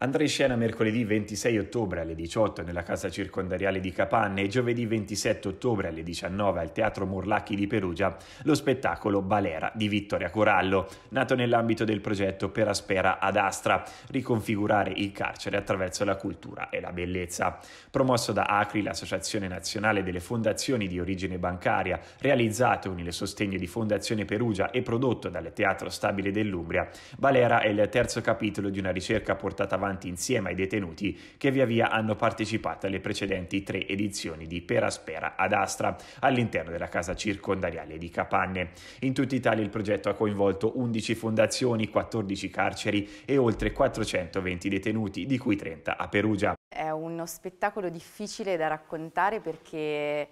Andrà in scena mercoledì 26 ottobre alle 18 nella Casa Circondariale di Capanne e giovedì 27 ottobre alle 19 al Teatro Murlacchi di Perugia lo spettacolo Balera di Vittoria Corallo, nato nell'ambito del progetto Per Aspera ad Astra, riconfigurare il carcere attraverso la cultura e la bellezza. Promosso da ACRI, l'Associazione Nazionale delle Fondazioni di Origine Bancaria, realizzato con il sostegno di Fondazione Perugia e prodotto dal Teatro Stabile dell'Umbria, Balera è il terzo capitolo di una ricerca portata avanti avanti insieme ai detenuti che via via hanno partecipato alle precedenti tre edizioni di Peraspera ad Astra all'interno della casa circondariale di Capanne. In tutta Italia il progetto ha coinvolto 11 fondazioni, 14 carceri e oltre 420 detenuti, di cui 30 a Perugia. È uno spettacolo difficile da raccontare perché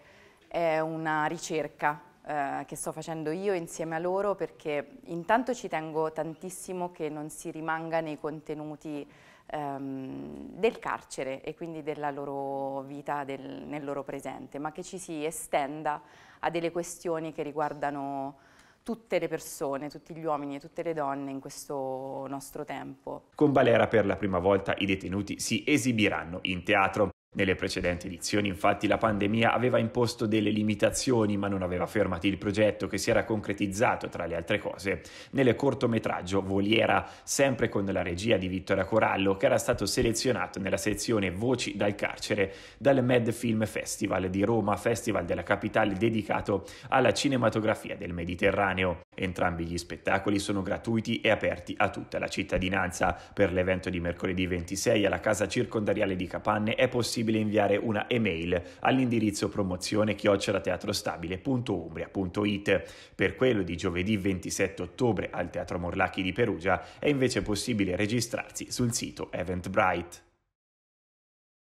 è una ricerca eh, che sto facendo io insieme a loro perché intanto ci tengo tantissimo che non si rimanga nei contenuti ehm, del carcere e quindi della loro vita del, nel loro presente, ma che ci si estenda a delle questioni che riguardano tutte le persone, tutti gli uomini e tutte le donne in questo nostro tempo. Con Valera per la prima volta i detenuti si esibiranno in teatro. Nelle precedenti edizioni infatti la pandemia aveva imposto delle limitazioni ma non aveva fermato il progetto che si era concretizzato tra le altre cose nel cortometraggio Voliera, sempre con la regia di Vittoria Corallo che era stato selezionato nella sezione Voci dal carcere dal Mad Film Festival di Roma, festival della capitale dedicato alla cinematografia del Mediterraneo. Entrambi gli spettacoli sono gratuiti e aperti a tutta la cittadinanza. Per l'evento di mercoledì 26 alla casa circondariale di Capanne è possibile possibile inviare una email all'indirizzo promozione chiocciolateatrostabile.umbria.it. Per quello di giovedì 27 ottobre al Teatro Morlacchi di Perugia è invece possibile registrarsi sul sito Eventbrite.